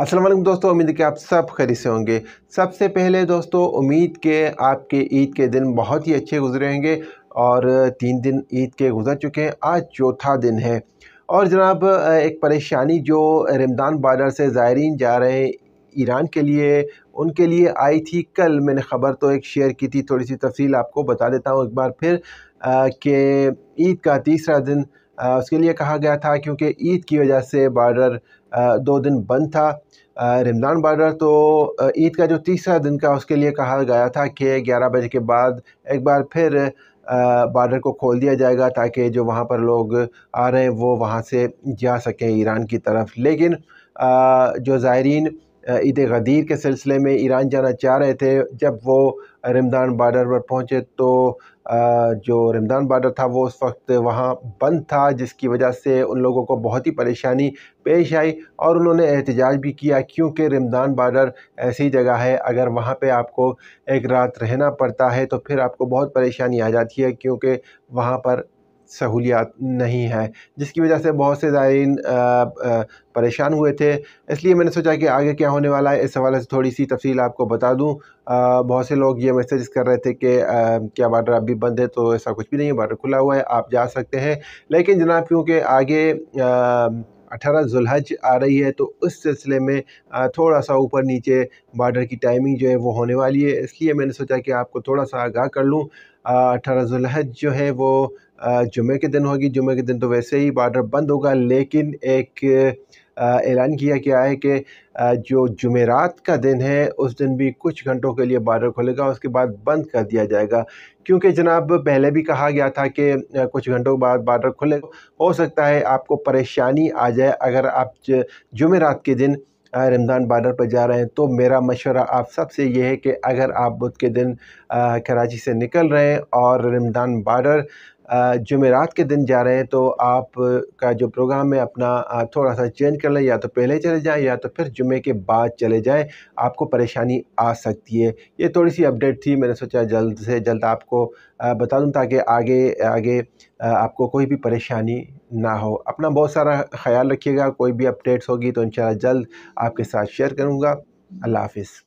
असलम दोस्तों उम्मीद के कि आप सब खरी से होंगे सबसे पहले दोस्तों उम्मीद के आपके ईद के दिन बहुत ही अच्छे होंगे और तीन दिन ईद के गुजर चुके हैं आज चौथा दिन है और जनाब एक परेशानी जो रमदान बार्डर से ज़ायरीन जा रहे हैं ईरान के लिए उनके लिए आई थी कल मैंने ख़बर तो एक शेयर की थी थोड़ी सी तफसील आपको बता देता हूँ एक बार फिर कि ईद का तीसरा दिन उसके लिए कहा गया था क्योंकि ईद की वजह से बॉर्डर दो दिन बंद था रमज़ान बॉर्डर तो ईद का जो तीसरा दिन का उसके लिए कहा गया था कि ग्यारह बजे के बाद एक बार फिर बॉर्डर को खोल दिया जाएगा ताकि जो वहाँ पर लोग आ रहे हैं वो वहाँ से जा सकें ईरान की तरफ लेकिन जो ज़ायरीन ईद गदीर के सिलसिले में ईरान जाना चाह रहे थे जब वो रमदान बार्डर पर पहुँचे तो जो रमदान बार्डर था वो उस वक्त वहाँ बंद था जिसकी वजह से उन लोगों को बहुत ही परेशानी पेश आई और उन्होंने एहतजाज भी किया क्योंकि रमदान बार्डर ऐसी जगह है अगर वहाँ पे आपको एक रात रहना पड़ता है तो फिर आपको बहुत परेशानी आ जाती है क्योंकि वहाँ पर सहूलियात नहीं है जिसकी वजह से बहुत से ज़ायरीन परेशान हुए थे इसलिए मैंने सोचा कि आगे क्या होने वाला है इस हवाले से थोड़ी सी तफसील आपको बता दूं बहुत से लोग ये मैसेज कर रहे थे कि क्या बार्डर अभी बंद है तो ऐसा कुछ भी नहीं है बार्डर खुला हुआ है आप जा सकते हैं लेकिन जनाब क्योंकि आगे आ, अठारह जुल्हज आ रही है तो उस सिलसिले में थोड़ा सा ऊपर नीचे बॉर्डर की टाइमिंग जो है वो होने वाली है इसलिए मैंने सोचा कि आपको थोड़ा सा आगाह कर लूँ अठारह जुलहज जो है वो जुमे के दिन होगी जुमे के दिन तो वैसे ही बॉर्डर बंद होगा लेकिन एक ऐलान किया गया है कि जो जुमेरात का दिन है उस दिन भी कुछ घंटों के लिए बॉर्डर खुलेगा उसके बाद बंद कर दिया जाएगा क्योंकि जनाब पहले भी कहा गया था कि कुछ घंटों के बाद बॉर्डर खुले हो सकता है आपको परेशानी आ जाए अगर आप जुमेरात के दिन रमज़ान बार्डर पर जा रहे हैं तो मेरा मशवरा आप सबसे यह ये है कि अगर आप बुध के दिन कराची से निकल रहे हैं और रमज़ान बार्डर जुमेरात के दिन जा रहे हैं तो आप का जो प्रोग्राम है अपना थोड़ा सा चेंज कर लें या तो पहले चले जाएं या तो फिर जुमे के बाद चले जाएं आपको परेशानी आ सकती है ये थोड़ी सी अपडेट थी मैंने सोचा जल्द से जल्द आपको बता दूं ताकि आगे आगे आपको कोई भी परेशानी ना हो अपना बहुत सारा ख्याल रखिएगा कोई भी अपडेट्स होगी तो इन जल्द आपके साथ शेयर करूँगा अल्लाह हाफिज़